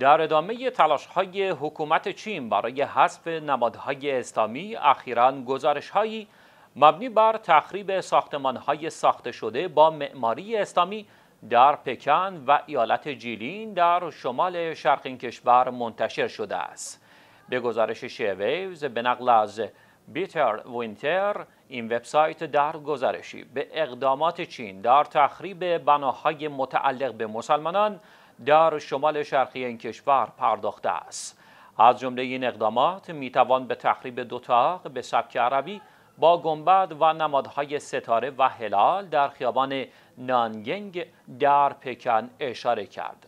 در ادامه تلاش های حکومت چین برای حذف نمادهای اسلامی اخیرا گزارش هایی مبنی بر تخریب ساختمان های ساخته شده با معماری اسلامی در پکن و ایالت جیلین در شمال شرق این کشور منتشر شده است. به گزارش شیویوز به نقل از بیتر وینتر این وبسایت در گزارشی به اقدامات چین در تخریب بناهای متعلق به مسلمانان در شمال شرقی این کشور پرداخته است از جمله این اقدامات توان به تخریب دو تاق به سبک عربی با گنبد و نمادهای ستاره و هلال در خیابان نانگنگ در پکن اشاره کرد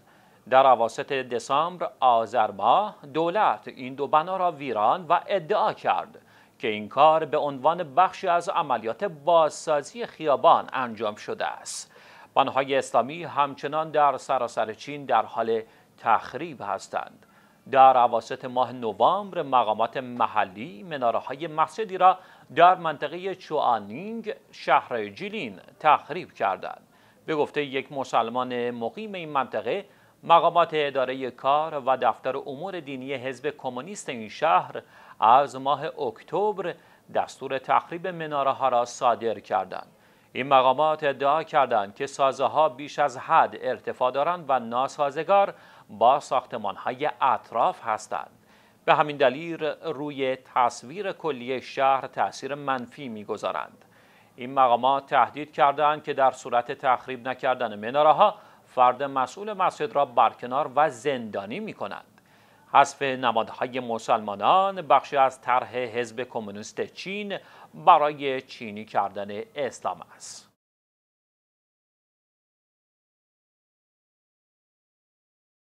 در اواسط دسامبر آذر دولت این دو بنا را ویران و ادعا کرد که این کار به عنوان بخشی از عملیات بازسازی خیابان انجام شده است بانهای اسلامی همچنان در سراسر چین در حال تخریب هستند در عواست ماه نوامبر مقامات محلی مناره های مسجدی را در منطقه چوانینگ شهر جیلین تخریب کردند به گفته یک مسلمان مقیم این منطقه مقامات اداره کار و دفتر امور دینی حزب کمونیست این شهر از ماه اکتبر دستور تخریب مناره ها را صادر کردند این مقامات ادعا کردند که سازه ها بیش از حد ارتفاع دارند و ناسازگار با ساختمان های اطراف هستند. به همین دلیل روی تصویر کلی شهر تاثیر منفی میگذارند. این مقامات تهدید کردند که در صورت تخریب نکردن مناره ها فرد مسئول مسجد را برکنار و زندانی می حذف نمادهای مسلمانان بخشی از طرح حزب کمونیست چین برای چینی کردن اسلام است